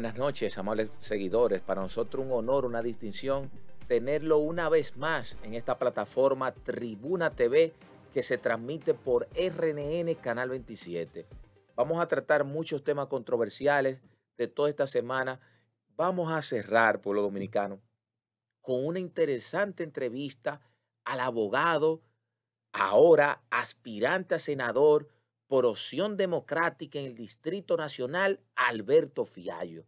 buenas noches, amables seguidores. Para nosotros un honor, una distinción tenerlo una vez más en esta plataforma Tribuna TV que se transmite por RNN Canal 27. Vamos a tratar muchos temas controversiales de toda esta semana. Vamos a cerrar, pueblo dominicano, con una interesante entrevista al abogado, ahora aspirante a senador, por opción democrática en el Distrito Nacional, Alberto Fiallo.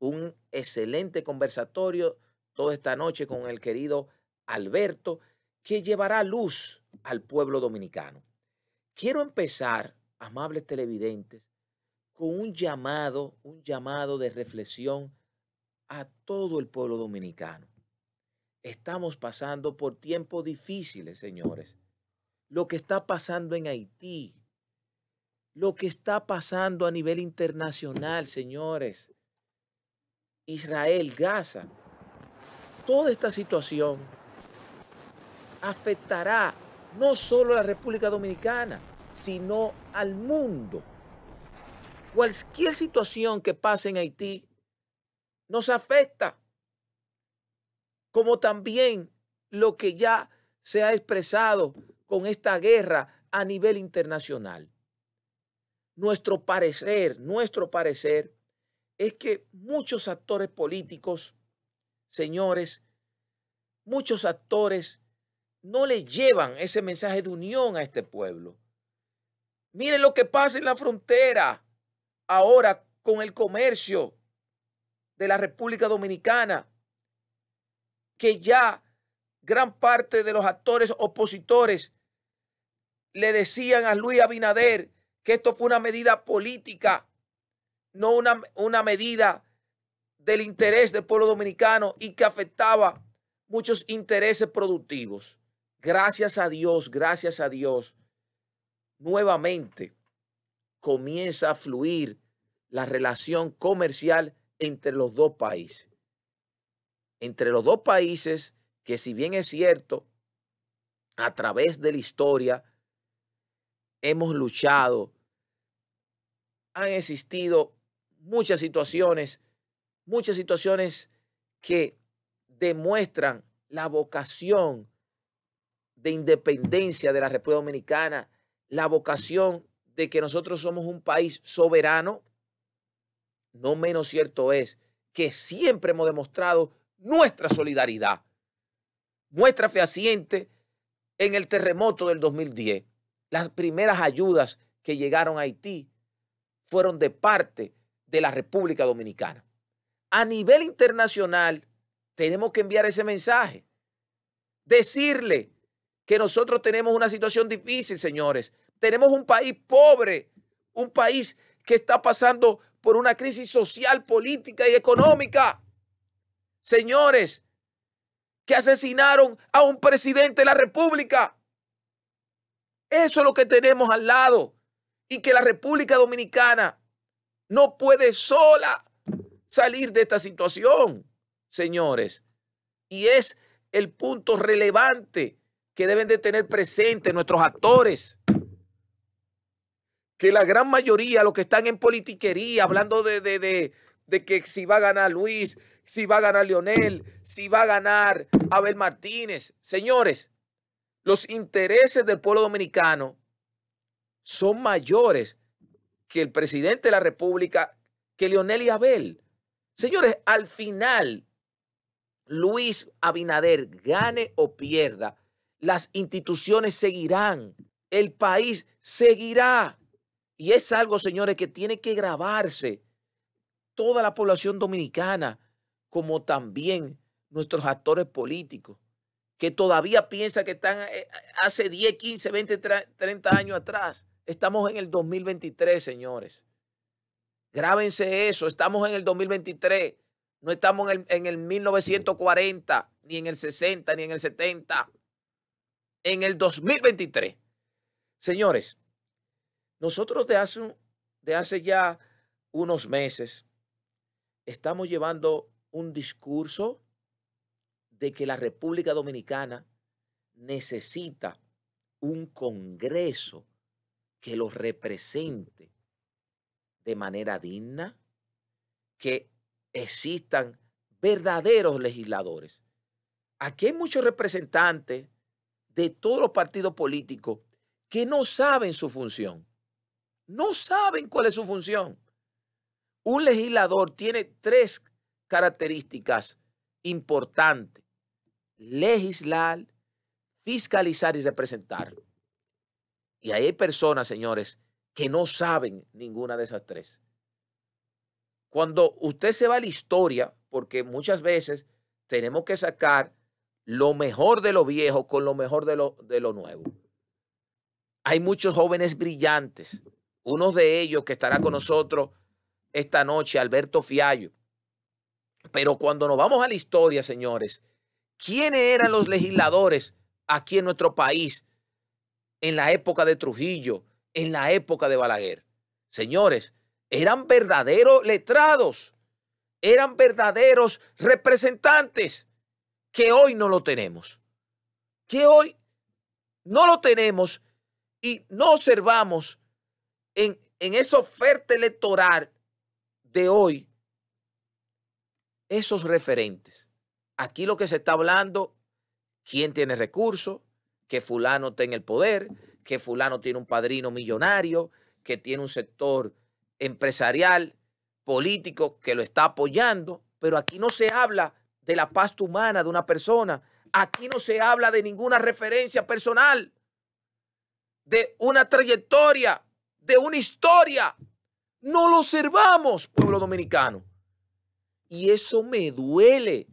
Un excelente conversatorio toda esta noche con el querido Alberto, que llevará luz al pueblo dominicano. Quiero empezar, amables televidentes, con un llamado, un llamado de reflexión a todo el pueblo dominicano. Estamos pasando por tiempos difíciles, señores. Lo que está pasando en Haití, lo que está pasando a nivel internacional, señores. Israel, Gaza, toda esta situación afectará no solo a la República Dominicana, sino al mundo. Cualquier situación que pase en Haití nos afecta, como también lo que ya se ha expresado con esta guerra a nivel internacional. Nuestro parecer, nuestro parecer es que muchos actores políticos, señores, muchos actores no le llevan ese mensaje de unión a este pueblo. Miren lo que pasa en la frontera ahora con el comercio de la República Dominicana, que ya gran parte de los actores opositores le decían a Luis Abinader que esto fue una medida política, no una, una medida del interés del pueblo dominicano y que afectaba muchos intereses productivos. Gracias a Dios, gracias a Dios, nuevamente comienza a fluir la relación comercial entre los dos países. Entre los dos países que si bien es cierto, a través de la historia hemos luchado. Han existido muchas situaciones, muchas situaciones que demuestran la vocación de independencia de la República Dominicana, la vocación de que nosotros somos un país soberano, no menos cierto es que siempre hemos demostrado nuestra solidaridad, nuestra fehaciente en el terremoto del 2010. Las primeras ayudas que llegaron a Haití fueron de parte de la República Dominicana. A nivel internacional, tenemos que enviar ese mensaje. Decirle que nosotros tenemos una situación difícil, señores. Tenemos un país pobre, un país que está pasando por una crisis social, política y económica. Señores, que asesinaron a un presidente de la República. Eso es lo que tenemos al lado. Y que la República Dominicana no puede sola salir de esta situación, señores. Y es el punto relevante que deben de tener presente nuestros actores. Que la gran mayoría, los que están en politiquería, hablando de, de que si va a ganar Luis, si va a ganar Lionel, si va a ganar Abel Martínez. Señores, los intereses del pueblo dominicano son mayores que el presidente de la República, que Leonel y Abel. Señores, al final, Luis Abinader gane o pierda, las instituciones seguirán, el país seguirá. Y es algo, señores, que tiene que grabarse toda la población dominicana, como también nuestros actores políticos que todavía piensa que están eh, hace 10, 15, 20, 30 años atrás. Estamos en el 2023, señores. Grábense eso, estamos en el 2023. No estamos en el, 1940, ni en el 60, ni en el 70. En el 2023. Señores, nosotros de hace, de hace ya unos meses estamos llevando un discurso de que la República Dominicana necesita un Congreso que lo represente de manera digna, que existan verdaderos legisladores. Aquí hay muchos representantes de todos los partidos políticos que no saben su función. No saben cuál es su función. Un legislador tiene tres características importantes legislar, fiscalizar y representar. Y hay personas, señores, que no saben ninguna de esas tres. Cuando usted se va a la historia, porque muchas veces tenemos que sacar lo mejor de lo viejo con lo mejor de lo, de lo nuevo. Hay muchos jóvenes brillantes, uno de ellos que estará con nosotros esta noche, Alberto Fiallo. Pero cuando nos vamos a la historia, señores, quiénes eran los legisladores aquí en nuestro país en la época de Trujillo, en la época de Balaguer. Señores, eran verdaderos letrados, eran verdaderos representantes que hoy no lo tenemos, que hoy no lo tenemos y no observamos en, en esa oferta electoral de hoy esos referentes. Aquí lo que se está hablando, quién tiene recursos, que fulano tenga el poder, que fulano tiene un padrino millonario, que tiene un sector empresarial, político, que lo está apoyando, pero aquí no se habla de la paz humana de una persona, aquí no se habla de ninguna referencia personal, de una trayectoria, de una historia. No lo observamos, pueblo dominicano. Y eso me duele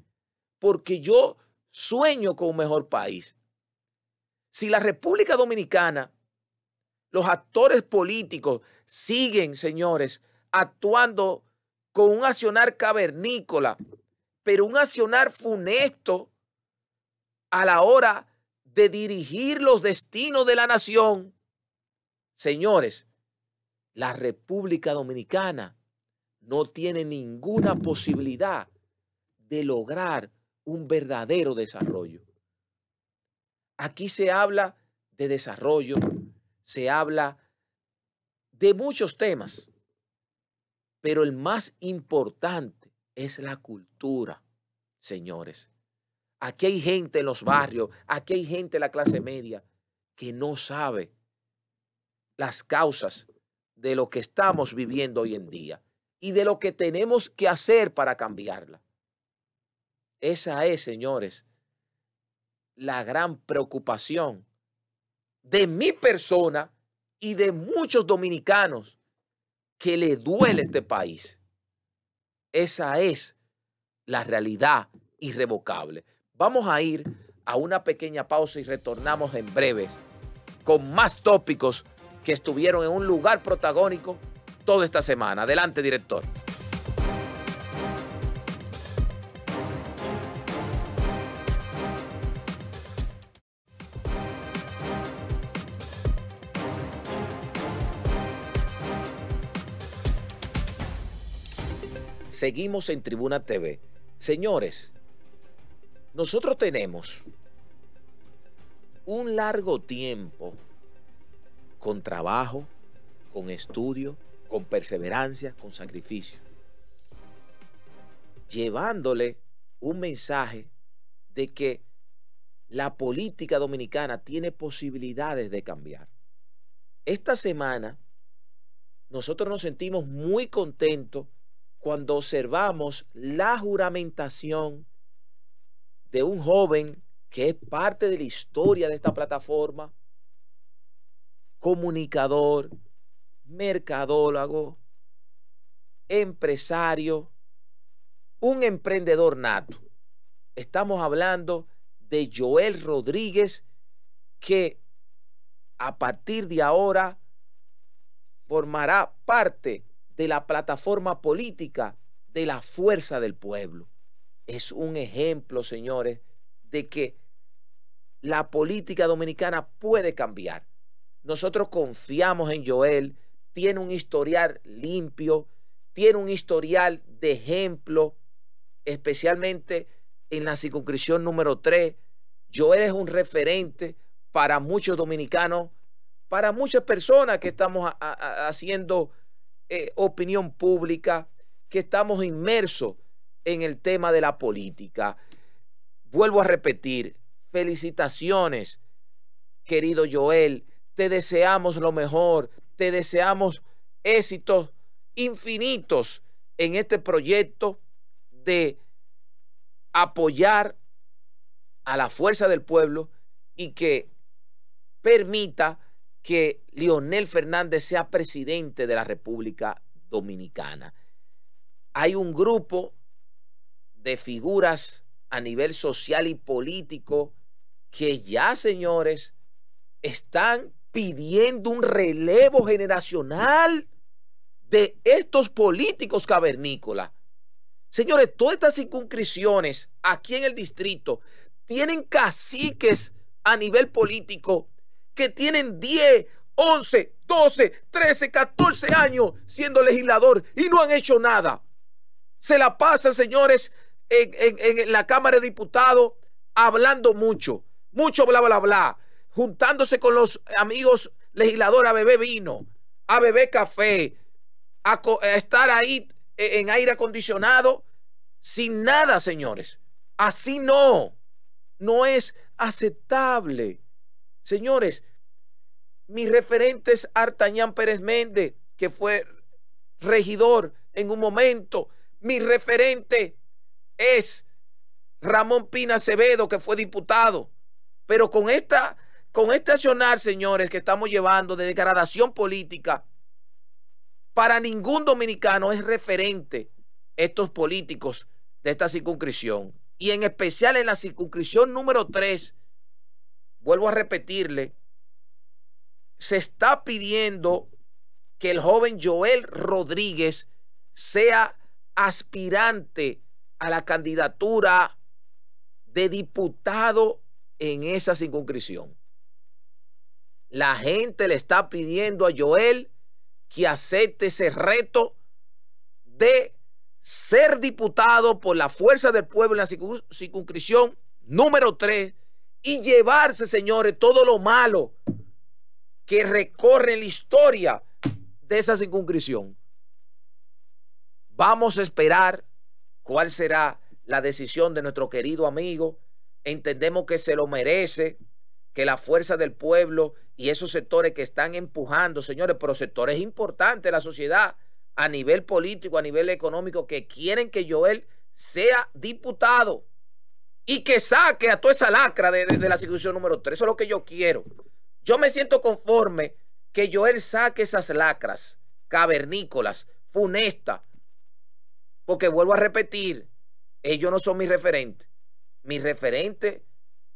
porque yo sueño con un mejor país. Si la República Dominicana, los actores políticos siguen, señores, actuando con un accionar cavernícola, pero un accionar funesto a la hora de dirigir los destinos de la nación. Señores, la República Dominicana no tiene ninguna posibilidad de lograr un verdadero desarrollo. Aquí se habla de desarrollo, se habla de muchos temas, pero el más importante es la cultura, señores. Aquí hay gente en los barrios, aquí hay gente en la clase media que no sabe las causas de lo que estamos viviendo hoy en día y de lo que tenemos que hacer para cambiarla. Esa es, señores, la gran preocupación de mi persona y de muchos dominicanos que le duele este país. Esa es la realidad irrevocable. Vamos a ir a una pequeña pausa y retornamos en breves con más tópicos que estuvieron en un lugar protagónico toda esta semana. Adelante, director. seguimos en Tribuna TV. Señores, nosotros tenemos un largo tiempo con trabajo, con estudio, con perseverancia, con sacrificio, llevándole un mensaje de que la política dominicana tiene posibilidades de cambiar. Esta semana nosotros nos sentimos muy contentos cuando observamos la juramentación de un joven que es parte de la historia de esta plataforma, comunicador, mercadólogo, empresario, un emprendedor nato. Estamos hablando de Joel Rodríguez, que a partir de ahora formará parte de la plataforma política, de la fuerza del pueblo. Es un ejemplo, señores, de que la política dominicana puede cambiar. Nosotros confiamos en Joel, tiene un historial limpio, tiene un historial de ejemplo, especialmente en la circunscripción número 3. Joel es un referente para muchos dominicanos, para muchas personas que estamos haciendo eh, opinión pública, que estamos inmersos en el tema de la política. Vuelvo a repetir, felicitaciones, querido Joel, te deseamos lo mejor, te deseamos éxitos infinitos en este proyecto de apoyar a la fuerza del pueblo y que permita que Lionel Fernández sea presidente de la República Dominicana. Hay un grupo de figuras a nivel social y político que ya, señores, están pidiendo un relevo generacional de estos políticos cavernícolas. Señores, todas estas circunscripciones aquí en el distrito tienen caciques a nivel político que tienen 10, 11, 12, 13, 14 años siendo legislador y no han hecho nada. Se la pasa, señores, en, la Cámara de Diputados hablando mucho, mucho bla, bla, bla, juntándose con los amigos legisladores a beber vino, a beber café, a, estar ahí e, en aire acondicionado, sin nada, señores. Así no, no es aceptable. Señores, mi referente es Artañán Pérez Méndez, que fue regidor en un momento. Mi referente es Ramón Pina Acevedo, que fue diputado. Pero con esta, con este accionar, señores, que estamos llevando de degradación política, para ningún dominicano es referente estos políticos de esta circunscripción. Y en especial en la circunscripción número 3, vuelvo a repetirle, se está pidiendo que el joven Joel Rodríguez sea aspirante a la candidatura de diputado en esa circunscripción. La gente le está pidiendo a Joel que acepte ese reto de ser diputado por la fuerza del pueblo en la circunscripción número 3 y llevarse, señores, todo lo malo que recorre la historia de esa circunscripción. Vamos a esperar cuál será la decisión de nuestro querido amigo. Entendemos que se lo merece, que la fuerza del pueblo y esos sectores que están empujando, señores, pero sectores importantes de la sociedad a nivel político, a nivel económico, que quieren que Joel sea diputado y que saque a toda esa lacra de, la situación número 3. Eso es lo que yo quiero. Yo me siento conforme que Joel saque esas lacras cavernícolas, Funestas... Porque vuelvo a repetir, ellos no son mis referentes. Mis referentes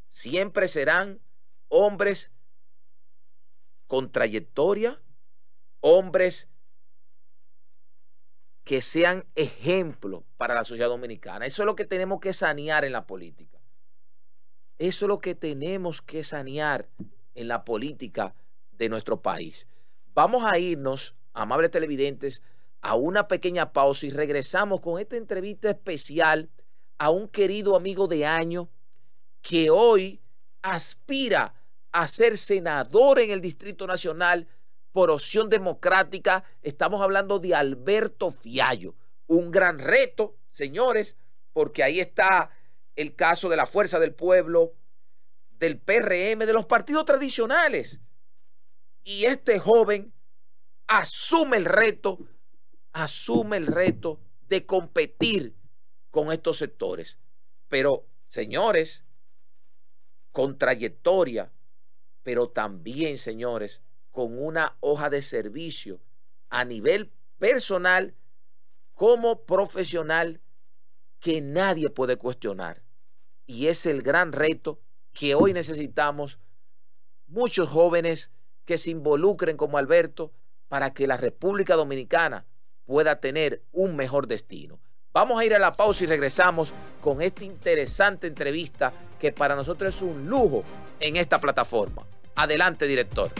siempre serán hombres con trayectoria, hombres que sean ejemplo para la sociedad dominicana. Eso es lo que tenemos que sanear en la política. Eso es lo que tenemos que sanear en la política de nuestro país. Vamos a irnos, amables televidentes, a una pequeña pausa y regresamos con esta entrevista especial a un querido amigo de año que hoy aspira a ser senador en el Distrito Nacional por opción democrática. Estamos hablando de Alberto Fiallo. Un gran reto, señores, porque ahí está el caso de la Fuerza del Pueblo, del PRM, de los partidos tradicionales. Y este joven asume el reto, asume el reto de competir con estos sectores. Pero, señores, con trayectoria, pero también, señores, con una hoja de servicio a nivel personal como profesional que nadie puede cuestionar. Y es el gran reto que hoy necesitamos muchos jóvenes que se involucren como Alberto para que la República Dominicana pueda tener un mejor destino. Vamos a ir a la pausa y regresamos con esta interesante entrevista que para nosotros es un lujo en esta plataforma. Adelante, director.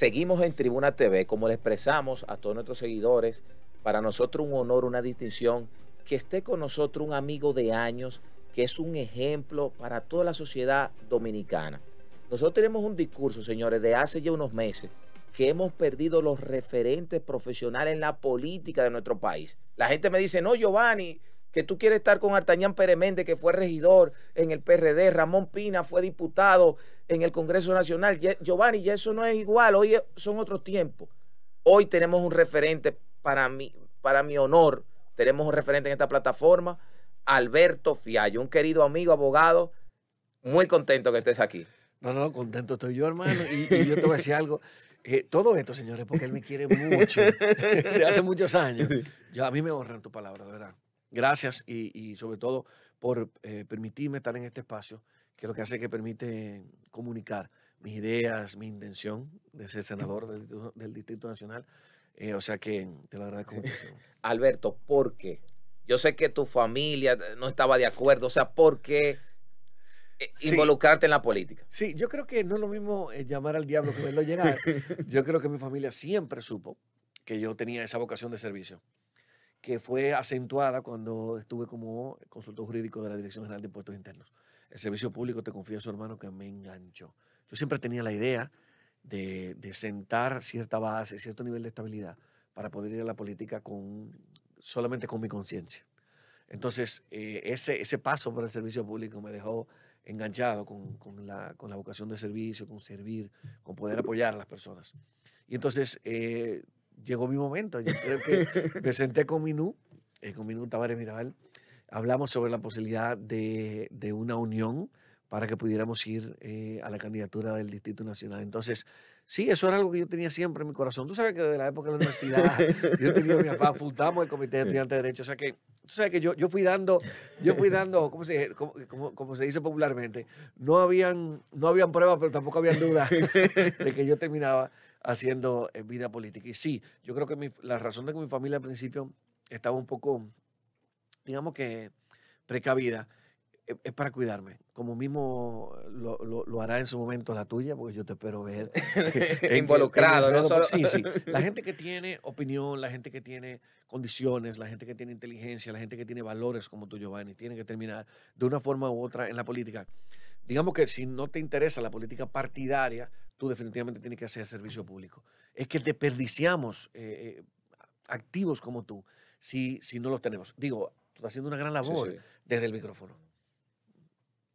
Seguimos en Tribuna TV, como le expresamos a todos nuestros seguidores, para nosotros un honor, una distinción, que esté con nosotros un amigo de años, que es un ejemplo para toda la sociedad dominicana. Nosotros tenemos un discurso, señores, de hace ya unos meses, que hemos perdido los referentes profesionales en la política de nuestro país. La gente me dice, no, Giovanni, que tú quieres estar con Artañán Pérez que fue regidor en el PRD, Ramón Pina fue diputado en el Congreso Nacional. Giovanni, ya eso no es igual, hoy son otros tiempos. Hoy tenemos un referente para mí, para mi honor, tenemos un referente en esta plataforma, Alberto Fiallo, un querido amigo, abogado, muy contento que estés aquí. No, no, contento estoy yo, hermano, y, yo te voy a decir algo. Eh, todo esto, señores, porque él me quiere mucho. hace muchos años. Yo, a mí me honran tu palabra, de verdad. Gracias y, sobre todo por eh, permitirme estar en este espacio, que lo que hace es que permite comunicar mis ideas, mi intención de ser senador del, Distrito, Nacional. Eh, o sea que te lo agradezco muchísimo. Alberto, ¿por qué? Yo sé que tu familia eh, no estaba de acuerdo, o sea, ¿por qué involucrarte en la política? Sí, yo creo que no es lo mismo llamar al diablo que verlo llegar. yo creo que mi familia siempre supo que yo tenía esa vocación de servicio que fue acentuada cuando estuve como consultor jurídico de la Dirección General de Impuestos Internos. El servicio público, te su hermano, que me enganchó. Yo siempre tenía la idea de, de sentar cierta base, cierto nivel de estabilidad para poder ir a la política con, solamente con mi conciencia. Entonces, eh, ese, ese paso por el servicio público me dejó enganchado con, con, la, con, la, vocación de servicio, con servir, con poder apoyar a las personas. Y entonces, eh, llegó mi momento. Yo creo que me senté con Minú, eh, con Minú Tavares Mirabal, hablamos sobre la posibilidad de, de una unión para que pudiéramos ir eh, a la candidatura del Distrito Nacional. Entonces, sí, eso era algo que yo tenía siempre en mi corazón. Tú sabes que desde la época de la universidad yo tenía mi papá, fundamos el Comité de Estudiantes de Derecho. O sea que, tú sabes que yo, yo fui dando, yo fui dando, ¿cómo se, cómo se dice popularmente? No habían, no habían pruebas, pero tampoco habían dudas de que yo terminaba haciendo eh, vida política. Y sí, yo creo que la razón de que mi familia al principio estaba un poco, digamos que precavida, e, es, para cuidarme, como mismo eh, lo, hará en su momento la tuya, porque yo te espero ver involucrado, Sí, sí. La gente que tiene opinión, la gente que tiene condiciones, la gente que tiene inteligencia, la gente que tiene valores como tú, Giovanni, tiene que terminar de una forma u otra en la política digamos que si no te interesa la política partidaria, tú definitivamente tienes que hacer servicio público. Es que desperdiciamos eh, eh activos como tú si, si no los tenemos. Digo, tú estás haciendo una gran labor desde el micrófono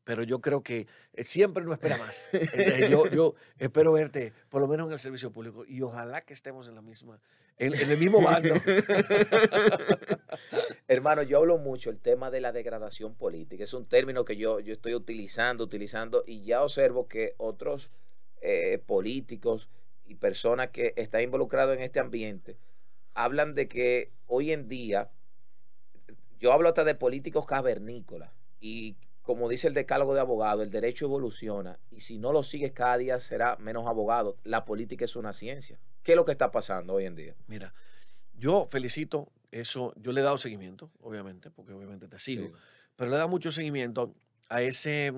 pero yo creo que eh, siempre no espera más. yo, yo, espero verte, por lo menos en el servicio público, y ojalá que estemos en la misma, en, el mismo bando. Hermano, yo hablo mucho el tema de la degradación política. Es un término que yo, yo estoy utilizando, utilizando, y ya observo que otros eh, políticos y personas que están involucrados en este ambiente hablan de que hoy en día, yo hablo hasta de políticos cavernícolas. Y, como dice el decálogo de abogado, el derecho evoluciona y si no lo sigues cada día será menos abogado. La política es una ciencia. ¿Qué es lo que está pasando hoy en día? Mira, yo felicito eso, yo le he dado seguimiento, obviamente, porque obviamente te sigo, pero le he dado mucho seguimiento a ese,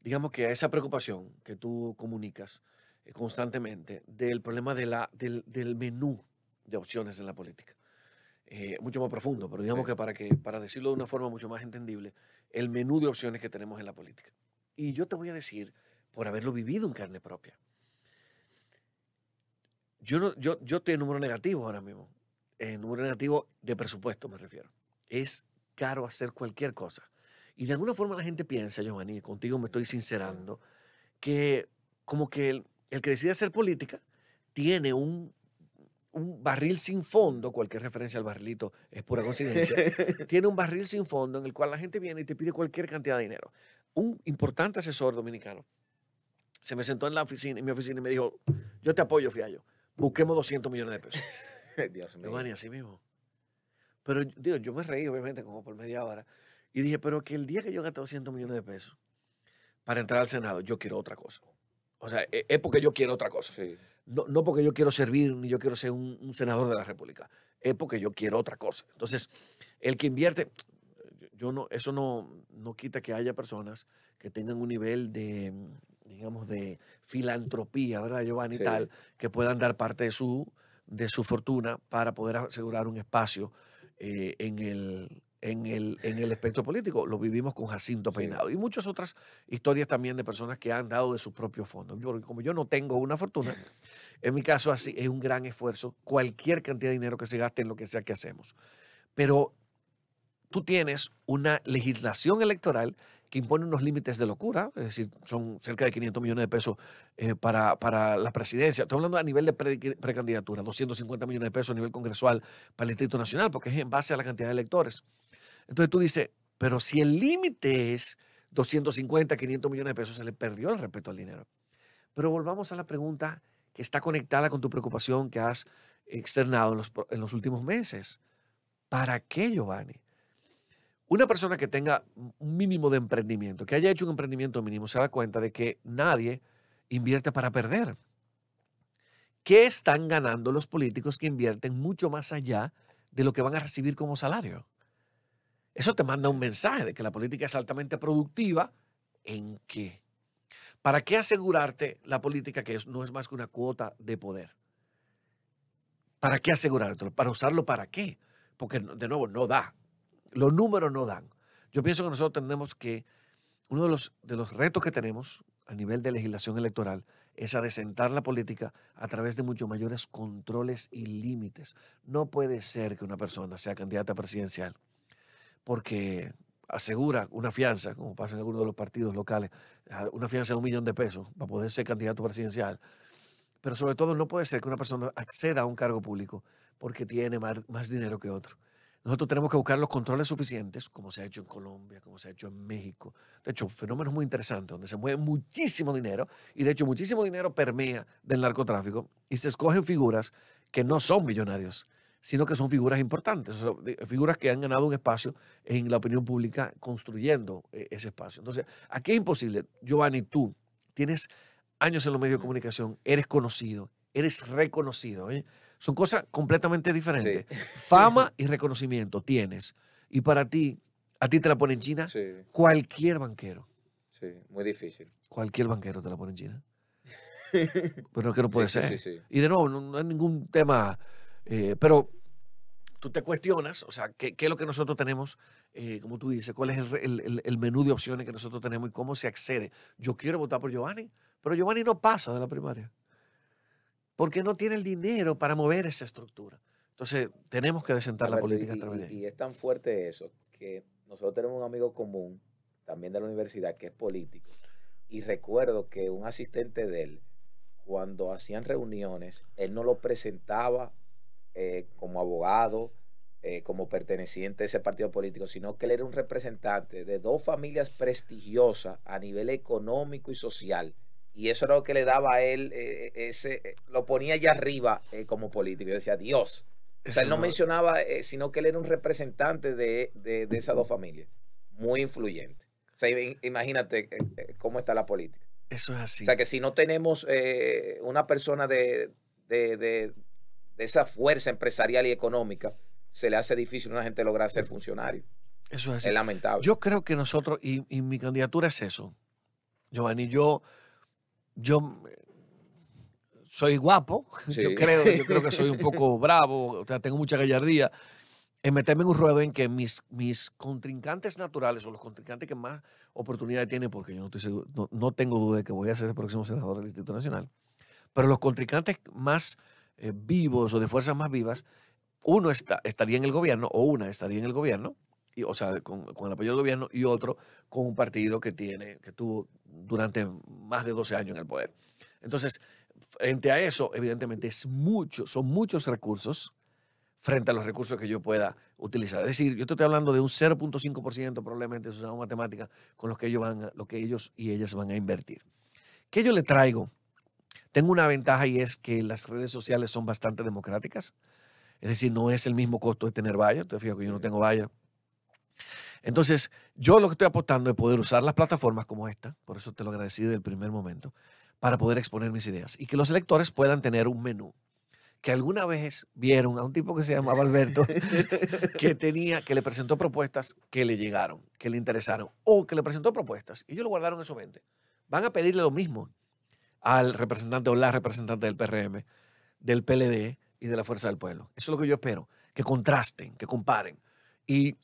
digamos que a esa preocupación que tú comunicas eh, constantemente del problema de la, del, menú de opciones en la política. Eh, mucho más profundo, pero digamos que para, que para decirlo de una forma mucho más entendible, el menú de opciones que tenemos en la política. Y yo te voy a decir, por haberlo vivido en carne propia, yo, no, yo, yo número negativo ahora mismo, en número negativo de presupuesto me refiero. Es caro hacer cualquier cosa. Y de alguna forma la gente piensa, Giovanni, contigo me estoy sincerando, que como que el que decide hacer política tiene un un barril sin fondo, cualquier referencia al barrilito es pura coincidencia, tiene un barril sin fondo en el cual la gente viene y te pide cualquier cantidad de dinero. Un importante asesor dominicano se me sentó en la oficina, en mi oficina y me dijo, yo te apoyo, Fiallo, busquemos 200 millones de pesos. Dios así mismo. Pero digo, yo me reí, obviamente, como por media hora. Y dije, pero que el día que yo gaste 200 millones de pesos para entrar al Senado, yo quiero otra cosa. O sea, e, es porque yo quiero otra cosa. Sí no, porque yo quiero servir ni yo quiero ser un, senador de la República, es porque yo quiero otra cosa. Entonces, el que invierte, yo no, eso no, no quita que haya personas que tengan un nivel de, digamos, de filantropía, ¿verdad, Giovanni? Tal, que puedan dar parte de su, de su fortuna para poder asegurar un espacio eh, en, el, en el, en espectro político. Lo vivimos con Jacinto Peinado y muchas otras historias también de personas que han dado de sus propios fondos. Porque como yo no tengo una fortuna, en mi caso así es un gran esfuerzo cualquier cantidad de dinero que se gaste en lo que sea que hacemos. Pero tú tienes una legislación electoral que impone unos límites de locura, es decir, son cerca de 500 millones de pesos eh, para, para, la presidencia. Estoy hablando a nivel de precandidatura, 250 millones de pesos a nivel congresual para el Distrito Nacional, porque es en base a la cantidad de electores. Entonces tú dices, pero si el límite es 250, 500 millones de pesos, se le perdió el respeto al dinero. Pero volvamos a la pregunta que está conectada con tu preocupación que has externado en los, últimos meses. ¿Para qué, Giovanni? Una persona que tenga un mínimo de emprendimiento, que haya hecho un emprendimiento mínimo, se da cuenta de que nadie invierte para perder. ¿Qué están ganando los políticos que invierten mucho más allá de lo que van a recibir como salario? Eso te manda un mensaje de que la política es altamente productiva. ¿En qué? ¿Para qué asegurarte la política que no es más que una cuota de poder? ¿Para qué asegurártelo? ¿Para usarlo para qué? Porque, de nuevo, no da. Los números no dan. Yo pienso que nosotros tenemos que, uno de los, de los retos que tenemos a nivel de legislación electoral es adecentar la política a través de mucho mayores controles y límites. No puede ser que una persona sea candidata presidencial porque asegura una fianza, como pasa en algunos de los partidos locales, una fianza de un millón de pesos para poder ser candidato presidencial. Pero sobre todo no puede ser que una persona acceda a un cargo público porque tiene más, dinero que otro. Nosotros tenemos que buscar los controles suficientes, como se ha hecho en Colombia, como se ha hecho en México. De hecho, fenómeno muy interesante, donde se mueve muchísimo dinero y de hecho muchísimo dinero permea del narcotráfico y se escogen figuras que no son millonarios, sino que son figuras importantes, figuras que han ganado un espacio en la opinión pública construyendo eh, ese espacio. Entonces, aquí es imposible. Giovanni, tú tienes años en los medios de comunicación, eres conocido, eres reconocido. ¿eh? Son cosas completamente diferentes. Fama y reconocimiento tienes. Y para ti, a ti te la pone en China cualquier banquero. Sí, muy difícil. Cualquier banquero te la pone en China. Pero es que no puede sí, ser. Y de nuevo, no hay ningún tema eh, pero tú te cuestionas, o sea, ¿qué, es lo que nosotros tenemos? Eh, como tú dices, ¿cuál es el, menú de opciones que nosotros tenemos y cómo se accede? Yo quiero votar por Giovanni, pero Giovanni no pasa de la primaria porque no tiene el dinero para mover esa estructura. Entonces, tenemos que desentar la política y es tan fuerte eso que nosotros tenemos un amigo común, también de la universidad, que es político. Y recuerdo que un asistente de él, cuando hacían reuniones, él no lo presentaba eh, como abogado, eh, como perteneciente a ese partido político, sino que él era un representante de dos familias prestigiosas a nivel económico y social. Y eso era lo que le daba a él, eh, ese, lo ponía allá arriba como político. Yo decía, Dios. O sea, él no, mencionaba, sino que él era un representante de, esas dos familias, muy influyente. O sea, imagínate cómo está la política. Eso es así. O sea, que si no tenemos una persona de, de, de esa fuerza empresarial y económica, se le hace difícil a una gente lograr ser funcionario. Eso es lamentable. Yo creo que nosotros, y, mi candidatura es eso, Giovanni, yo, yo soy guapo, yo, creo, creo que soy un poco bravo, o sea, tengo mucha gallardía, en meterme en un ruedo en que mis, mis contrincantes naturales o los contrincantes que más oportunidad tienen, porque yo no, tengo duda de que voy a ser el próximo senador del Instituto Nacional, pero los contrincantes más eh, vivos o de fuerzas más vivas, uno está, estaría en el gobierno o una estaría en el gobierno, y, o sea, con, el apoyo del gobierno y otro con un partido que tiene, que tuvo durante más de 12 años en el poder. Entonces, frente a eso, evidentemente es mucho, son muchos recursos frente a los recursos que yo pueda utilizar. Es decir, yo estoy hablando de un 0.5% probablemente es una matemática con los que ellos van, lo que ellos y ellas van a invertir. ¿Qué yo le traigo tengo una ventaja y es que las redes sociales son bastante democráticas. Es decir, no es el mismo costo de tener vallas. Te fíjate que yo no tengo vallas. Entonces, yo lo que estoy apostando es poder usar las plataformas como esta, por eso te lo agradecí desde el primer momento, para poder exponer mis ideas y que los electores puedan tener un menú que alguna vez vieron a un tipo que se llamaba Alberto que tenía que le presentó propuestas que le llegaron, que le interesaron o que le presentó propuestas y ellos lo guardaron en su mente. Van a pedirle lo mismo al representante o la representante del PRM, del PLD y de la Fuerza del Pueblo. Eso es lo que yo espero, que contrasten, que comparen. Y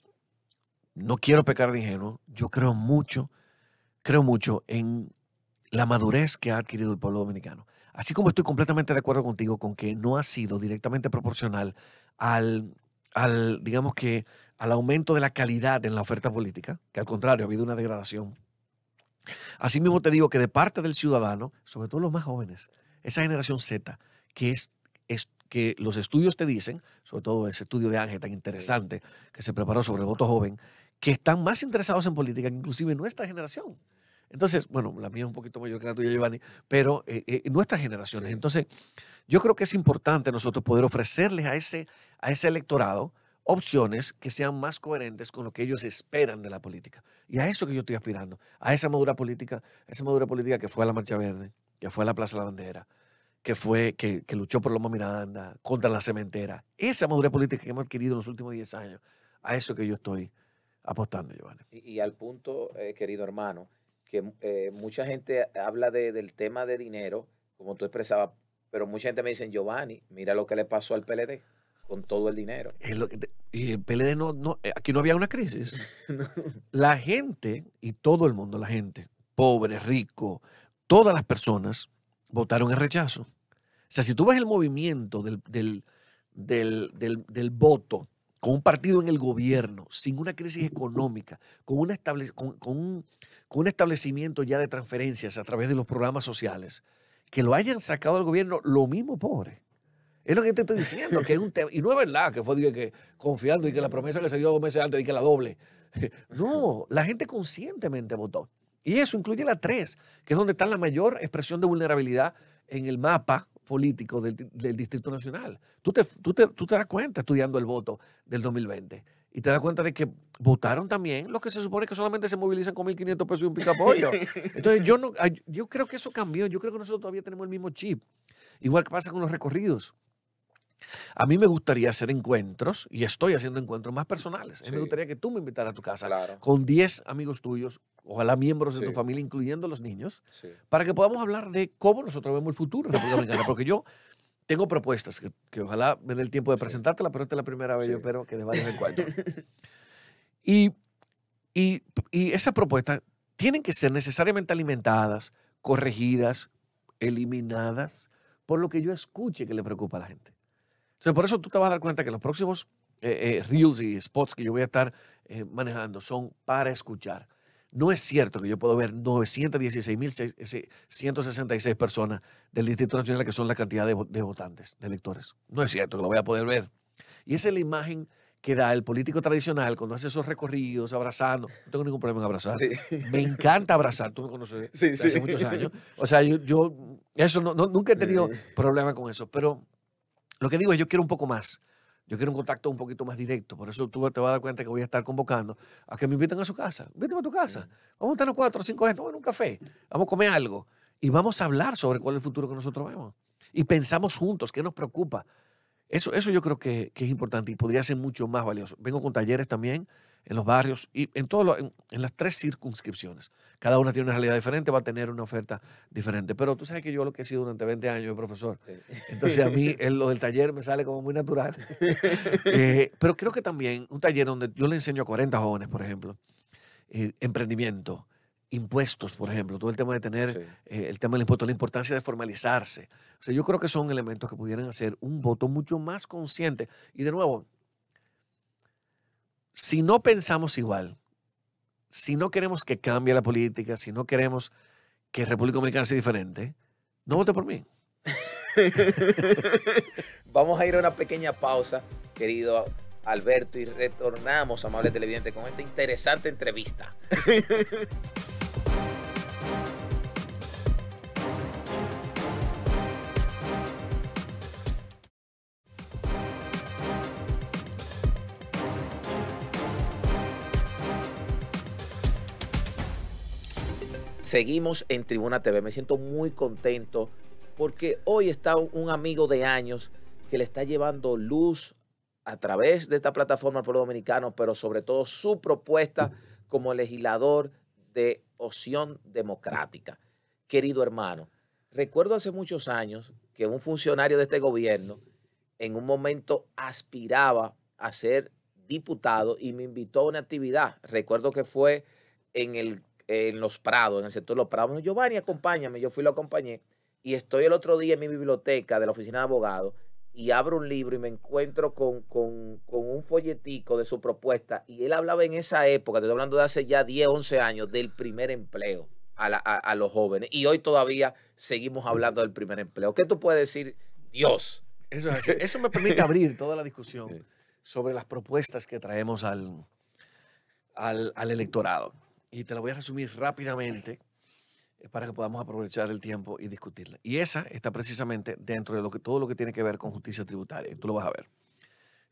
no quiero pecar de ingenuo, yo creo mucho, creo mucho en la madurez que ha adquirido el pueblo dominicano. Así como estoy completamente de acuerdo contigo con que no ha sido directamente proporcional al, al digamos que, al aumento de la calidad en la oferta política, que al contrario ha habido una degradación Asimismo te digo que de parte del ciudadano, sobre todo los más jóvenes, esa generación Z, que es, es que los estudios te dicen, sobre todo ese estudio de Ángel tan interesante que se preparó sobre el voto joven, que están más interesados en política inclusive nuestra generación. Entonces, bueno, la mía es un poquito mayor que la tuya, Giovanni, pero eh, eh, nuestras generaciones. Entonces, yo creo que es importante nosotros poder ofrecerles a ese, a ese electorado opciones que sean más coherentes con lo que ellos esperan de la política. Y a eso que yo estoy aspirando, a esa madura política, esa madura política que fue a la Marcha Verde, que fue a la Plaza de la Bandera, que fue, que, luchó por Loma Miranda, contra la cementera. Esa madura política que hemos adquirido en los últimos 10 años, a eso que yo estoy apostando, Giovanni. Y, al punto, eh, querido hermano, que mm, eh, mucha gente habla del tema de dinero, como tú expresabas, pero mucha gente me dice, Giovanni, mira lo que le pasó al PLD con todo el dinero. Es lo que y eh, el PLD no, eh, aquí no había una crisis. La gente, y todo el mundo, la gente, pobre, rico, todas las personas votaron en rechazo. O sea, si tú ves el movimiento del, del, voto con un partido en el gobierno, sin una crisis económica, con, una con, un, establecimiento ya de transferencias a través de los programas sociales, que lo hayan sacado al gobierno, lo mismo pobre. Es lo que te estoy diciendo, que es un tema. Y no es verdad que fue que confiando y que la promesa que se dio dos meses antes y que la doble. No, la gente conscientemente votó. Y eso incluye la 3, que es donde está la mayor expresión de vulnerabilidad en el mapa político del, Distrito Nacional. Tú te, tú, te, das cuenta estudiando el voto del 2020 y te das cuenta de que votaron también los que se supone que solamente se movilizan con 1.500 pesos y un picapollo. Entonces, yo, no, yo creo que eso cambió. Yo creo que nosotros todavía tenemos el mismo chip. Igual que pasa con los recorridos. A mí me gustaría hacer encuentros y estoy haciendo encuentros más personales. me gustaría que tú me invitaras a tu casa con 10 amigos tuyos, ojalá miembros de tu familia, incluyendo los niños, para que podamos hablar de cómo nosotros vemos el futuro Porque yo tengo propuestas que, ojalá me dé el tiempo de presentártela, pero es la primera vez, yo espero que de varios encuentros. y, y, y esas propuestas tienen que ser necesariamente alimentadas, corregidas, eliminadas por lo que yo escuche que le preocupa a la gente por eso tú te vas a dar cuenta que los próximos eh, eh, reels y spots que yo voy a estar eh, manejando son para escuchar. No es cierto que yo puedo ver 916.166 personas del Distrito Nacional que son la cantidad de, votantes, de electores. No es cierto que lo voy a poder ver. Y esa es la imagen que da el político tradicional cuando hace esos recorridos abrazando. No tengo ningún problema en abrazar. Me encanta abrazar, tú me conoces sí, hace muchos años. O sea, yo, eso nunca he tenido problema con eso, pero lo que digo es, yo quiero un poco más. Yo quiero un contacto un poquito más directo. Por eso tú te vas a dar cuenta que voy a estar convocando a que me inviten a su casa. Invítame a tu casa. Vamos a estar los cuatro o cinco gente. Vamos a un café. Vamos a comer algo. Y vamos a hablar sobre cuál es el futuro que nosotros vemos. Y pensamos juntos, qué nos preocupa. Eso, eso yo creo que, que es importante y podría ser mucho más valioso. Vengo con talleres también en los barrios y en, todos las tres circunscripciones. Cada una tiene una realidad diferente, va a tener una oferta diferente. Pero tú sabes que yo lo que he sido durante 20 años de profesor. Entonces a mí lo del taller me sale como muy natural. Eh, pero creo que también un taller donde yo le enseño a 40 jóvenes, por ejemplo, eh, emprendimiento, impuestos, por ejemplo, todo el tema de tener eh, el tema del impuesto, la importancia de formalizarse. O sea, yo creo que son elementos que pudieran hacer un voto mucho más consciente. Y de nuevo, si no pensamos igual, si no queremos que cambie la política, si no queremos que República Dominicana sea diferente, no vote por mí. Vamos a ir a una pequeña pausa, querido Alberto, y retornamos, amable televidente, con esta interesante entrevista. seguimos en Tribuna TV. Me siento muy contento porque hoy está un amigo de años que le está llevando luz a través de esta plataforma al pueblo dominicano, pero sobre todo su propuesta como legislador de opción democrática. Querido hermano, recuerdo hace muchos años que un funcionario de este gobierno en un momento aspiraba a ser diputado y me invitó a una actividad. Recuerdo que fue en el en Los Prados, en el sector de Los Prados. Bueno, Giovanni, acompáñame. Yo fui y lo acompañé. Y estoy el otro día en mi biblioteca de la oficina de abogados y abro un libro y me encuentro con, un folletico de su propuesta. Y él hablaba en esa época, te estoy hablando de hace ya 10, 11 años, del primer empleo a, los jóvenes. Y hoy todavía seguimos hablando del primer empleo. ¿Qué tú puedes decir? Dios. Eso, me permite abrir toda la discusión sobre las propuestas que traemos al, al, al electorado y te la voy a resumir rápidamente eh, para que podamos aprovechar el tiempo y discutirla. Y esa está precisamente dentro de todo lo que tiene que ver con justicia tributaria. Tú lo vas a ver.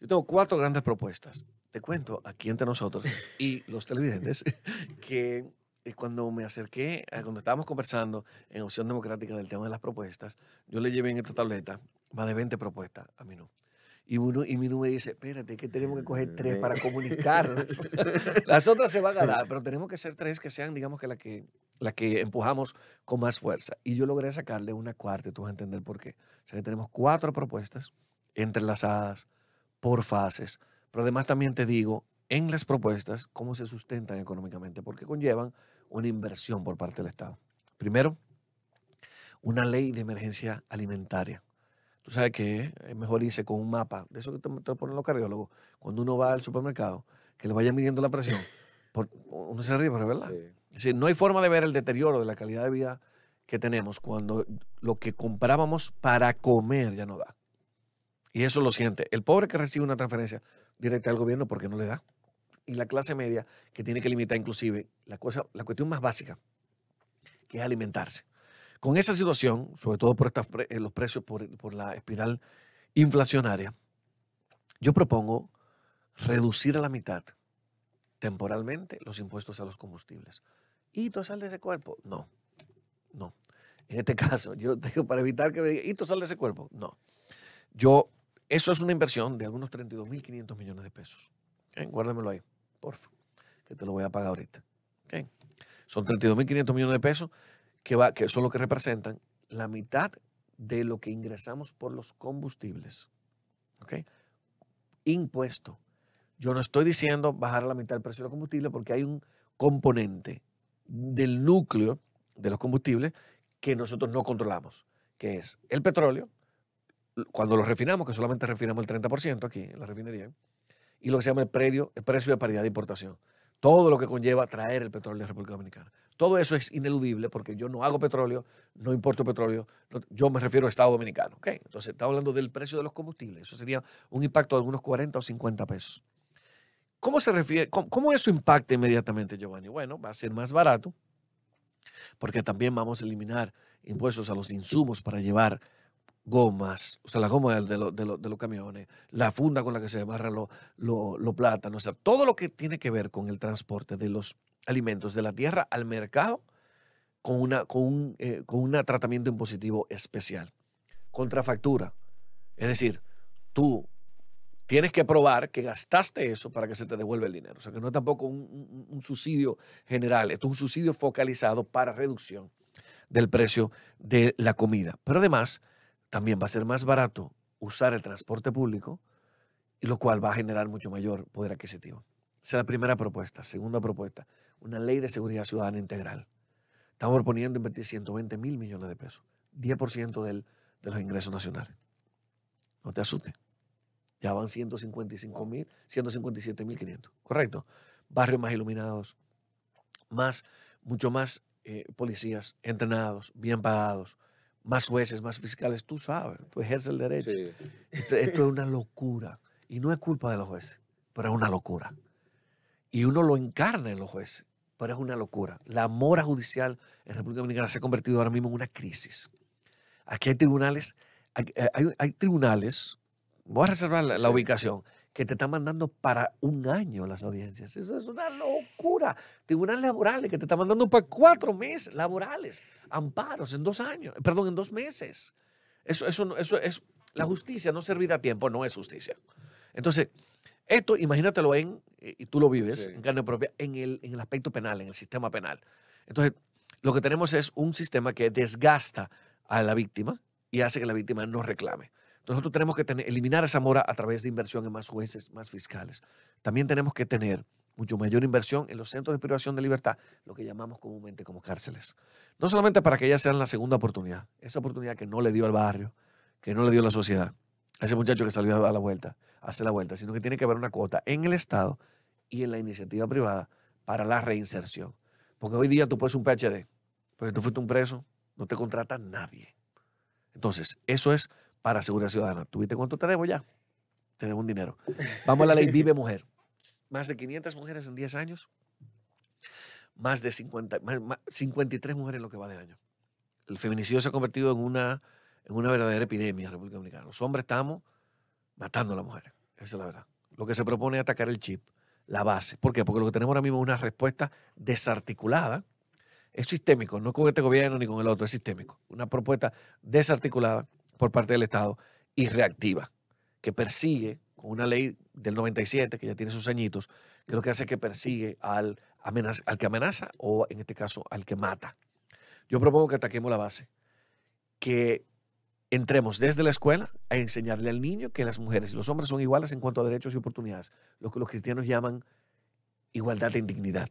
Yo tengo cuatro grandes propuestas. Te cuento aquí entre nosotros y los televidentes que eh, cuando me acerqué, cuando estábamos conversando en Opción Democrática del tema de las propuestas, yo le llevé en esta tableta más de 20 propuestas a mí y, uno, y dice, espérate, que tenemos que coger tres eh, para eh. comunicar. las otras se van a dar, pero tenemos que ser tres que sean, digamos que que, la que empujamos con más fuerza. Y yo logré sacarle una cuarta, tú vas a entender por qué. O sea que tenemos cuatro propuestas entrelazadas por fases. Pero además también te digo, en las propuestas, cómo se sustentan económicamente, porque conllevan una inversión por parte del Estado. Primero, una ley de emergencia alimentaria Tú sabes que es mejor irse con un mapa, de eso que te, te ponen los cardiólogos, cuando uno va al supermercado, que le vayan midiendo la presión. uno se ríe, pero es verdad. Es decir, no hay forma de ver el deterioro de la calidad de vida que tenemos cuando lo que comprábamos para comer ya no da. Y eso lo siente. El pobre que recibe una transferencia directa al gobierno porque no le da. Y la clase media que tiene que limitar inclusive la, cosa, la cuestión más básica, que es alimentarse. Con esa situación, sobre todo por eh, los precios por, la espiral inflacionaria, yo propongo reducir a la mitad temporalmente los impuestos a los combustibles. ¿Y tú sal de ese cuerpo? No, no. En este caso, yo digo, para evitar que me diga ¿y sal de ese cuerpo? No. Yo, eso es una inversión de algunos 32.500 millones de pesos. Guárdamelo ahí, favor, que te lo voy a pagar ahorita. Son 32.500 millones de pesos que, son los que representan la mitad de lo que ingresamos por los combustibles. Impuesto. Yo no estoy diciendo bajar a la mitad el precio de los combustibles porque hay un componente del núcleo de los combustibles que nosotros no controlamos, que es el petróleo, cuando lo refinamos, que solamente refinamos el 30% aquí en la refinería, y lo que se llama el, el precio de paridad de importación. Todo lo que conlleva traer el petróleo de la República Dominicana. Todo eso es ineludible porque yo no hago petróleo, no importo petróleo, yo me refiero a Estado Dominicano. Entonces, estamos hablando del precio de los combustibles. Eso sería un impacto de unos 40 o 50 pesos. ¿Cómo se refiere? cómo, eso impacta inmediatamente, Giovanni? Bueno, va a ser más barato porque también vamos a eliminar impuestos a los insumos para llevar gomas, o sea, la goma de, los camiones, la funda con la que se barran los plátanos, o sea, todo lo que tiene que ver con el transporte de los alimentos de la tierra al mercado con, una, con, un, eh, tratamiento impositivo especial. Contrafactura. Es decir, tú tienes que probar que gastaste eso para que se te devuelva el dinero. O sea, que no es tampoco un, subsidio general, es un subsidio focalizado para reducción del precio de la comida. Pero además, también va a ser más barato usar el transporte público, lo cual va a generar mucho mayor poder adquisitivo. Esa es la primera propuesta. Segunda propuesta, una ley de seguridad ciudadana integral. Estamos proponiendo invertir 120 mil millones de pesos, 10% de los ingresos nacionales. No te asustes. Ya van 155 mil, 157 mil 500, ¿correcto? Barrios más iluminados, más, mucho más eh, policías entrenados, bien pagados, más jueces, más fiscales. Tú sabes, tú ejerces el derecho. esto es una locura. Y no es culpa de los jueces, pero es una locura. Y uno lo encarna en los jueces pero es una locura. La mora judicial en República Dominicana se ha convertido ahora mismo en una crisis. Aquí hay tribunales, eh, hay, tribunales, voy a reservar la, ubicación, que te están mandando para un año las audiencias. Eso es una locura. Tribunales laborales que te están mandando para cuatro meses laborales, amparos en dos años, perdón, en dos meses. Eso, eso, es, la justicia no servir a tiempo, no es justicia. Entonces, esto, imagínatelo en, eh, y tú lo vives en carne propia, en el, en el aspecto penal, en el sistema penal. Entonces, lo que tenemos es un sistema que desgasta a la víctima y hace que la víctima no reclame. Entonces, nosotros tenemos que tener, eliminar esa mora a través de inversión en más jueces, más fiscales. También tenemos que tener mucho mayor inversión en los centros de privación de libertad, lo que llamamos comúnmente como cárceles. No solamente para que ellas sean la segunda oportunidad, esa oportunidad que no le dio al barrio, que no le dio a la sociedad, ese muchacho que salió a dar la vuelta, hace la vuelta, sino que tiene que haber una cuota en el Estado y en la iniciativa privada para la reinserción. Porque hoy día tú puedes un PhD, porque tú fuiste un preso, no te contrata nadie. Entonces, eso es para seguridad ciudadana. ¿Tuviste cuánto te debo ya? Te debo un dinero. Vamos a la ley Vive Mujer. Más de 500 mujeres en 10 años. Más de 50, 53 mujeres en lo que va de año. El feminicidio se ha convertido en una en una verdadera epidemia en República Dominicana. Los hombres estamos matando a las mujeres. Esa es la verdad. Lo que se propone es atacar el chip, la base. ¿Por qué? Porque lo que tenemos ahora mismo es una respuesta desarticulada. Es sistémico, no con este gobierno ni con el otro, es sistémico. Una propuesta desarticulada por parte del Estado y reactiva, que persigue con una ley del 97, que ya tiene sus añitos, que lo que hace es que persigue al, al que amenaza o en este caso al que mata. Yo propongo que ataquemos la base, que entremos desde la escuela a enseñarle al niño que las mujeres y los hombres son iguales en cuanto a derechos y oportunidades, lo que los cristianos llaman igualdad de dignidad,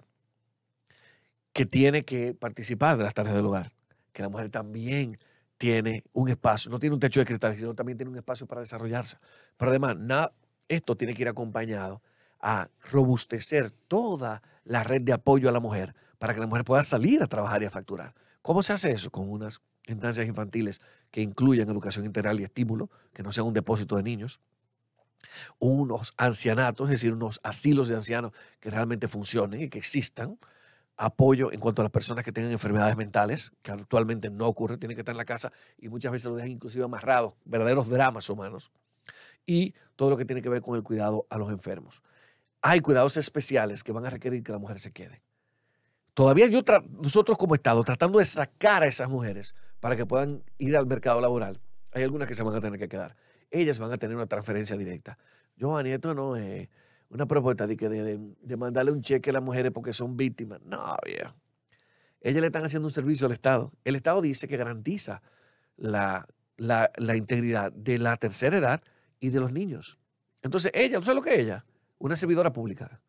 que tiene que participar de las tareas del hogar, que la mujer también tiene un espacio, no tiene un techo de cristal, sino también tiene un espacio para desarrollarse. Pero además, esto tiene que ir acompañado a robustecer toda la red de apoyo a la mujer para que la mujer pueda salir a trabajar y a facturar. ¿Cómo se hace eso? Con unas instancias infantiles que incluyan educación integral y estímulo, que no sean un depósito de niños, unos ancianatos, es decir, unos asilos de ancianos que realmente funcionen y que existan, apoyo en cuanto a las personas que tengan enfermedades mentales, que actualmente no ocurre, tienen que estar en la casa y muchas veces lo dejan inclusive amarrados, verdaderos dramas humanos, y todo lo que tiene que ver con el cuidado a los enfermos. Hay cuidados especiales que van a requerir que la mujer se quede. Todavía yo nosotros como Estado tratando de sacar a esas mujeres para que puedan ir al mercado laboral. Hay algunas que se van a tener que quedar. Ellas van a tener una transferencia directa. Yo, Nieto, no es eh, una propuesta de, que de, mandarle un cheque a las mujeres porque son víctimas. No, viejo. Ellas le están haciendo un servicio al Estado. El Estado dice que garantiza la, la integridad de la tercera edad y de los niños. Entonces, ella, ¿sabes lo que es ella? Una servidora pública.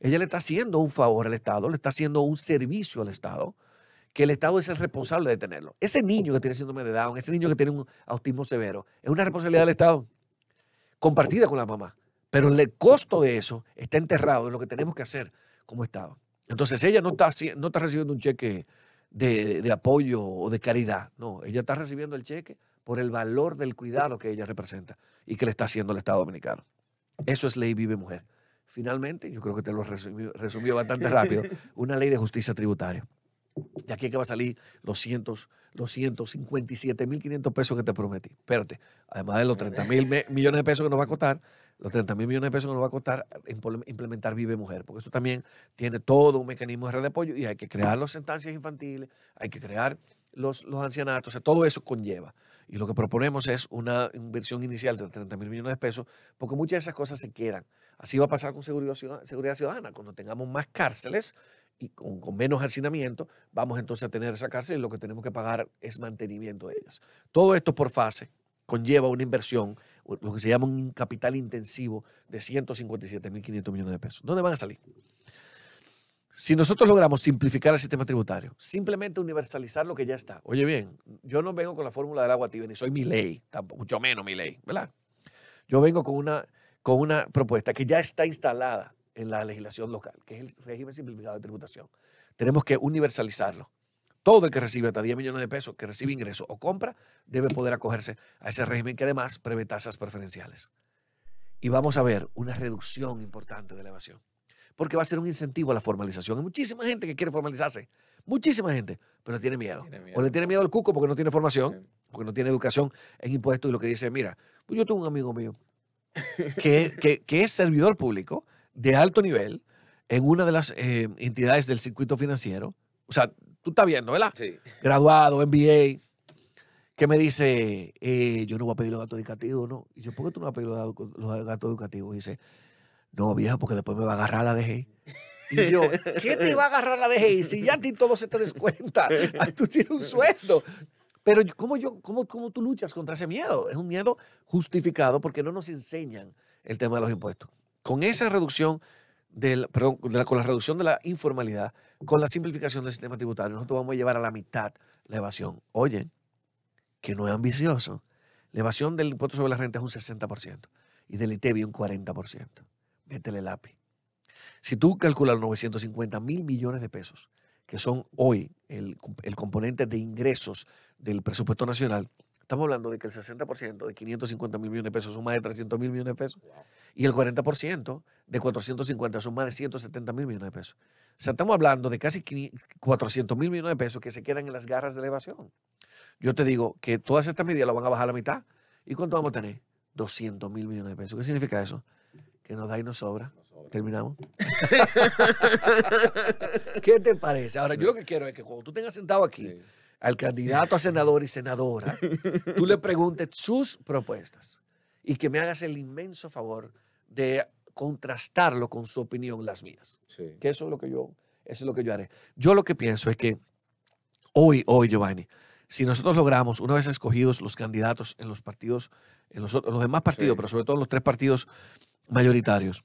Ella le está haciendo un favor al Estado, le está haciendo un servicio al Estado que el Estado es el responsable de tenerlo. Ese niño que tiene síndrome de Down, ese niño que tiene un autismo severo, es una responsabilidad del Estado, compartida con la mamá. Pero el costo de eso está enterrado en lo que tenemos que hacer como Estado. Entonces ella no está, no está recibiendo un cheque de, apoyo o de caridad, no, ella está recibiendo el cheque por el valor del cuidado que ella representa y que le está haciendo el Estado Dominicano. Eso es ley vive mujer. Finalmente, yo creo que te lo resumió bastante rápido, una ley de justicia tributaria. De aquí es que va a salir los cientos, los mil pesos que te prometí. Espérate, además de los 30 mil millones de pesos que nos va a costar, los 30 mil millones de pesos que nos va a costar implementar Vive Mujer, porque eso también tiene todo un mecanismo de red de apoyo y hay que crear las sentencias infantiles, hay que crear los, los ancianatos, o sea, todo eso conlleva. Y lo que proponemos es una inversión inicial de 30 mil millones de pesos, porque muchas de esas cosas se quedan. Así va a pasar con seguridad, ciudadana. Cuando tengamos más cárceles, y con, menos hacinamiento, vamos entonces a tener esa cárcel y lo que tenemos que pagar es mantenimiento de ellas. Todo esto por fase conlleva una inversión, lo que se llama un capital intensivo de 157.500 millones de pesos. ¿Dónde van a salir? Si nosotros logramos simplificar el sistema tributario, simplemente universalizar lo que ya está. Oye bien, yo no vengo con la fórmula del agua tibia ni soy mi ley, tampoco, mucho menos mi ley, ¿verdad? Yo vengo con una, con una propuesta que ya está instalada en la legislación local, que es el régimen simplificado de tributación. Tenemos que universalizarlo. Todo el que recibe hasta 10 millones de pesos, que recibe ingresos o compra, debe poder acogerse a ese régimen que además prevé tasas preferenciales. Y vamos a ver una reducción importante de la evasión, porque va a ser un incentivo a la formalización. Hay muchísima gente que quiere formalizarse, muchísima gente, pero tiene miedo. O le tiene miedo al cuco porque no tiene formación, porque no tiene educación en impuestos y lo que dice, mira, pues yo tengo un amigo mío que es servidor público, de alto nivel en una de las eh, entidades del circuito financiero. O sea, tú estás viendo, ¿verdad? Graduado, MBA, que me dice, eh, yo no voy a pedir los gastos educativos, ¿no? Y yo, ¿por qué tú no vas a pedir los, gastos educativos? Y dice, no, vieja, porque después me va a agarrar la DGI. Y yo, ¿qué te va a agarrar la DGI? Si ya a ti todo se te descuenta, tú tienes un sueldo. Pero ¿cómo, yo, cómo, ¿cómo tú luchas contra ese miedo? Es un miedo justificado porque no nos enseñan el tema de los impuestos. Con esa reducción, de la, con la reducción de la informalidad, con la simplificación del sistema tributario, nosotros vamos a llevar a la mitad la evasión. Oye, que no es ambicioso. La evasión del impuesto sobre la renta es un 60% y del ITEBI un 40%. Métele lápiz. Si tú calculas los 950 mil millones de pesos, que son hoy el componente de ingresos del presupuesto nacional, Estamos hablando de que el 60% de 550 mil millones de pesos son más de 300 mil millones de pesos y el 40% de 450 son más de 170 mil millones de pesos. O sea, estamos hablando de casi 400 mil millones de pesos que se quedan en las garras de elevación. Yo te digo que todas estas medidas las van a bajar a la mitad. ¿Y cuánto vamos a tener? 200 mil millones de pesos. ¿Qué significa eso? Que nos da y nos sobra. Terminamos. ¿Qué te parece? Ahora, yo lo que quiero es que cuando tú tengas sentado aquí al candidato a senador y senadora, tú le preguntes sus propuestas y que me hagas el inmenso favor de contrastarlo con su opinión, las mías. Sí. Que eso es lo que yo, es lo que yo haré. Yo lo que pienso es que hoy, hoy, Giovanni, si nosotros logramos, una vez escogidos los candidatos en los partidos, en los, los demás partidos, pero sobre todo en los tres partidos mayoritarios,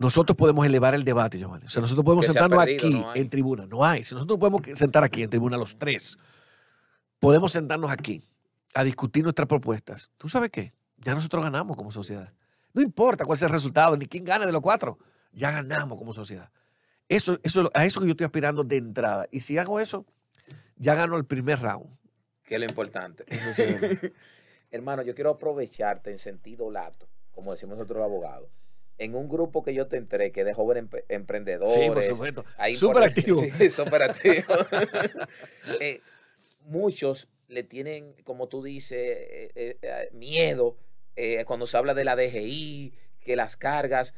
nosotros podemos elevar el debate, Giovanni. O sea, nosotros podemos sentarnos aquí en tribuna. No hay. Si nosotros podemos sentar aquí en tribuna los tres, podemos sentarnos aquí a discutir nuestras propuestas. ¿Tú sabes qué? Ya nosotros ganamos como sociedad. No importa cuál sea el resultado, ni quién gane de los cuatro. Ya ganamos como sociedad. Eso, eso, a eso que yo estoy aspirando de entrada. Y si hago eso, ya gano el primer round. Que es lo importante. hermano. hermano, yo quiero aprovecharte en sentido lato, como decimos nosotros los abogados en un grupo que yo te entré, que de jóvenes emprendedores. Sí, Súper activo. Eh, muchos le tienen, como tú dices, eh, eh, miedo cuando se habla de la DGI, que las cargas.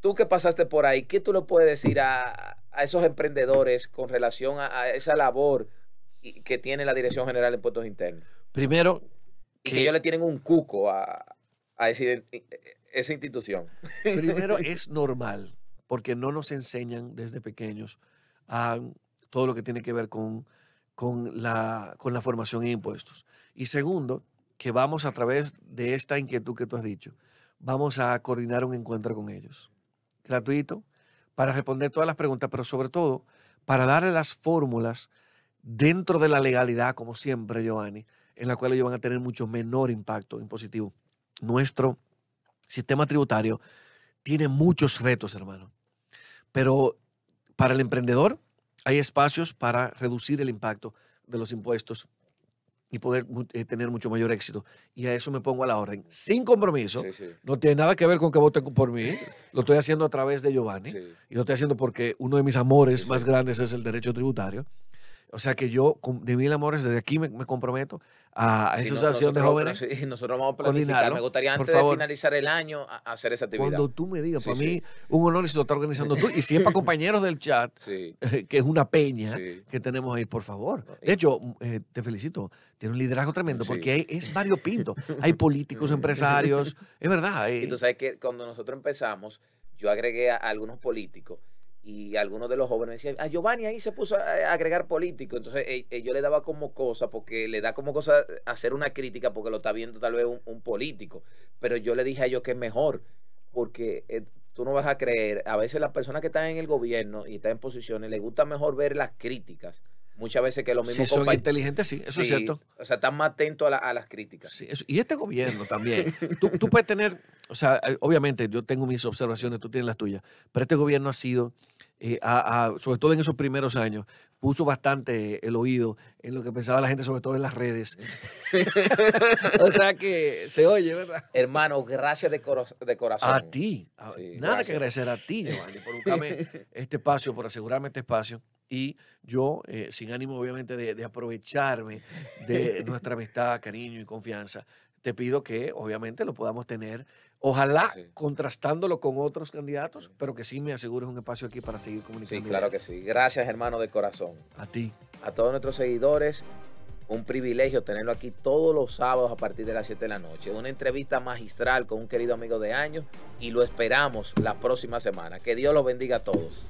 tú que pasaste por ahí, ¿qué tú le puedes decir a, esos emprendedores con relación a, esa labor que tiene la Dirección General de Impuestos Internos? Primero. que, ellos le tienen un cuco a, a ese esa institución? Primero, es normal, porque no nos enseñan desde pequeños a todo lo que tiene que ver con, con, la, con la formación en impuestos. Y segundo, que vamos a través de esta inquietud que tú has dicho, vamos a coordinar un encuentro con ellos, gratuito, para responder todas las preguntas, pero sobre todo para darle las fórmulas dentro de la legalidad, como siempre, Giovanni, en la cual ellos van a tener mucho menor impacto impositivo. Nuestro sistema tributario tiene muchos retos, hermano. Pero para el emprendedor hay espacios para reducir el impacto de los impuestos y poder eh, tener mucho mayor éxito. Y a eso me pongo a la orden. Sin compromiso. No tiene nada que ver con que voten por mí. Lo estoy haciendo a través de Giovanni. Y lo estoy haciendo porque uno de mis amores más grandes es el derecho tributario. O sea que yo, de mil amores, desde aquí me, comprometo a, esa asociación de jóvenes. Y nosotros vamos a planificar. Me gustaría antes de finalizar el año hacer esa actividad. Cuando tú me digas, para mí un honor si lo está organizando tú. Y siempre compañeros del chat, que es una peña que tenemos ahí, por favor. De hecho, mm, eh, te felicito. Tiene un liderazgo tremendo porque hay, es Pinto, hay políticos, empresarios. Es verdad. Hay... Y tú eh. sabes que cuando nosotros empezamos, yo agregué a algunos políticos y algunos de los jóvenes decían, a ah, Giovanni ahí se puso a agregar político. Entonces eh, eh, yo le daba como cosa, porque le da como cosa hacer una crítica porque lo está viendo tal vez un, político. Pero yo le dije a ellos que es mejor, porque eh, tú no vas a creer, a veces las personas que están en el gobierno y están en posiciones, les gusta mejor ver las críticas. Muchas veces que lo mismo. Si son inteligentes, sí, eso es cierto. O sea, están más atentos a, las críticas. y este gobierno también. tú, tú puedes tener o sea, eh, obviamente yo tengo mis observaciones, tú tienes las tuyas, pero este gobierno ha sido, eh, sobre todo en esos primeros años, puso bastante el oído en lo que pensaba la gente, sobre todo en las redes. o sea que se oye, ¿verdad? Hermano, gracias de, corazón. A ti. nada que agradecer a ti, Giovanni, por buscarme este espacio, por asegurarme este espacio. Y yo, eh, sin ánimo obviamente de, de aprovecharme de nuestra amistad, cariño y confianza, te pido que obviamente lo podamos tener Ojalá contrastándolo con otros candidatos, pero que sí me asegures un espacio aquí para seguir comunicando. Sí, claro que sí. Gracias, hermano, de corazón. A ti. A todos nuestros seguidores, un privilegio tenerlo aquí todos los sábados a partir de las 7 de la noche. Una entrevista magistral con un querido amigo de años y lo esperamos la próxima semana. Que Dios los bendiga a todos.